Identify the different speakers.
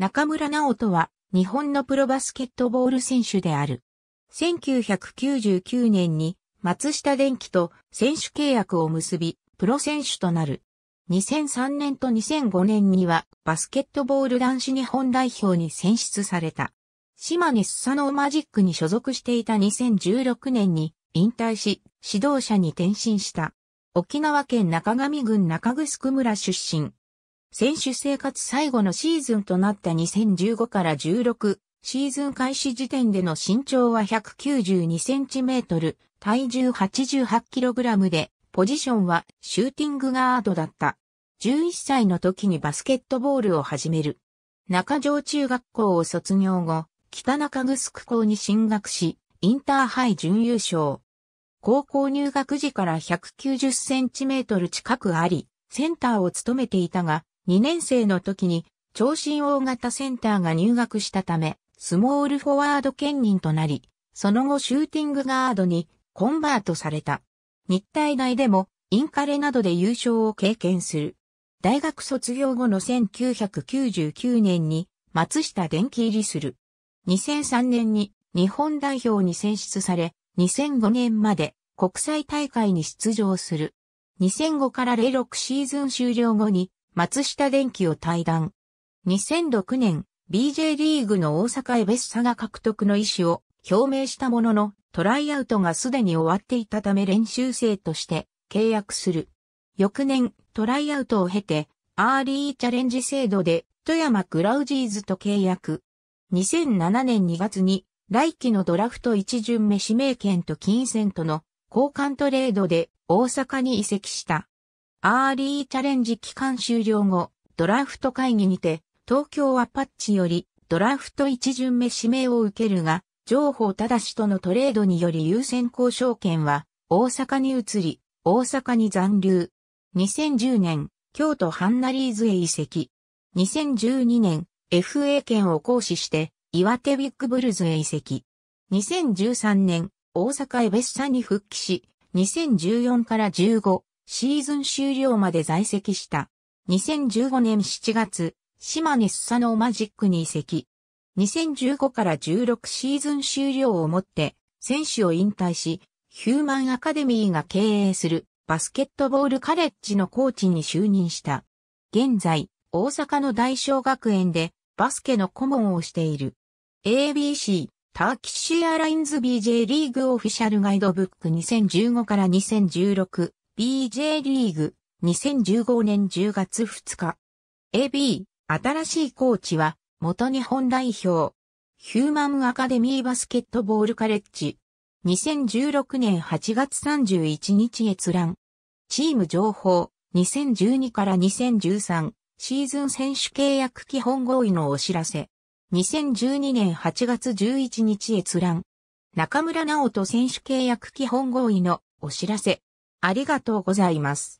Speaker 1: 中村直人は日本のプロバスケットボール選手である。1999年に松下電機と選手契約を結び、プロ選手となる。2003年と2005年にはバスケットボール男子日本代表に選出された。島根スサノーマジックに所属していた2016年に引退し、指導者に転身した。沖縄県中上郡中城村出身。選手生活最後のシーズンとなった2015から16シーズン開始時点での身長は 192cm、体重 88kg で、ポジションはシューティングガードだった。11歳の時にバスケットボールを始める。中条中学校を卒業後、北中城校に進学し、インターハイ準優勝。高校入学時から 190cm 近くあり、センターを務めていたが、2年生の時に長身大型センターが入学したため、スモールフォワード兼任となり、その後シューティングガードにコンバートされた。日体大でもインカレなどで優勝を経験する。大学卒業後の1999年に松下電気入りする。2003年に日本代表に選出され、2005年まで国際大会に出場する。2005から06シーズン終了後に松下電機を退団。2006年、BJ リーグの大阪エベッサが獲得の意思を表明したものの、トライアウトがすでに終わっていたため練習生として契約する。翌年、トライアウトを経て、アーリーチャレンジ制度で、富山クラウジーズと契約。2007年2月に、来季のドラフト一巡目指名権と金銭との交換トレードで大阪に移籍した。アーリーチャレンジ期間終了後、ドラフト会議にて、東京アパッチよりドラフト一巡目指名を受けるが、情報正とのトレードにより優先交渉権は大阪に移り、大阪に残留。2010年、京都ハンナリーズへ移籍。2012年、FA 権を行使して、岩手ビッグブルズへ移籍。2013年、大阪へ別社に復帰し、2014から15、シーズン終了まで在籍した。2015年7月、島根スサノーマジックに移籍。2015から16シーズン終了をもって、選手を引退し、ヒューマンアカデミーが経営するバスケットボールカレッジのコーチに就任した。現在、大阪の大小学園でバスケの顧問をしている。ABC ターキッシュアラインズ BJ リーグオフィシャルガイドブック2015から2016 BJ リーグ、2015年10月2日。AB、新しいコーチは、元日本代表。ヒューマンアカデミーバスケットボールカレッジ。2016年8月31日閲覧。チーム情報、2012から2013シーズン選手契約基本合意のお知らせ。2012年8月11日閲覧。中村直人選手契約基本合意のお知らせ。ありがとうございます。